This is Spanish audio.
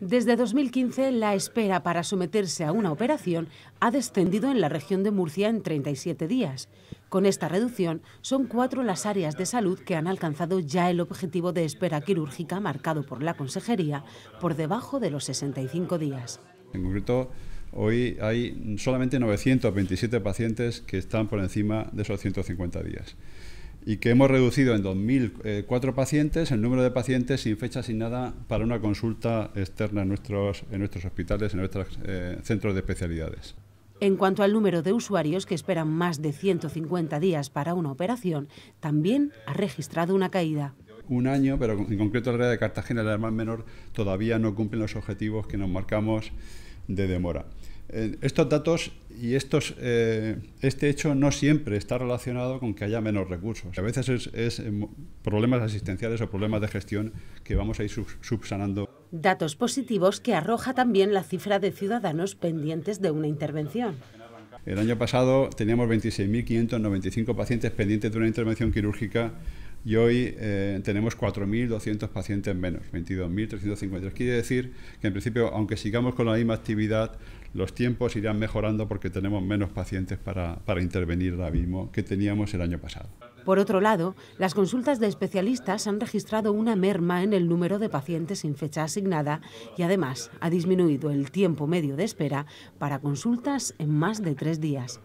Desde 2015, la espera para someterse a una operación ha descendido en la región de Murcia en 37 días. Con esta reducción, son cuatro las áreas de salud que han alcanzado ya el objetivo de espera quirúrgica marcado por la Consejería, por debajo de los 65 días. En concreto, hoy hay solamente 927 pacientes que están por encima de esos 150 días y que hemos reducido en 2004 eh, pacientes el número de pacientes sin fecha sin nada, para una consulta externa en nuestros, en nuestros hospitales, en nuestros eh, centros de especialidades. En cuanto al número de usuarios que esperan más de 150 días para una operación, también ha registrado una caída. Un año, pero en concreto la área de Cartagena, la más menor, todavía no cumplen los objetivos que nos marcamos de demora. Eh, estos datos y estos, eh, este hecho no siempre está relacionado con que haya menos recursos. A veces es, eh, problemas asistenciales o problemas de gestión que vamos a ir subsanando. Datos positivos que arroja también la cifra de ciudadanos pendientes de una intervención. El año pasado teníamos 26.595 pacientes pendientes de una intervención quirúrgica y hoy eh, tenemos 4.200 pacientes menos, 22.350. Quiere decir que en principio, aunque sigamos con la misma actividad, los tiempos irán mejorando porque tenemos menos pacientes para, intervenir ahora mismo que teníamos el año pasado. Por otro lado, las consultas de especialistas han registrado una merma en el número de pacientes sin fecha asignada y además ha disminuido el tiempo medio de espera para consultas en más de tres días.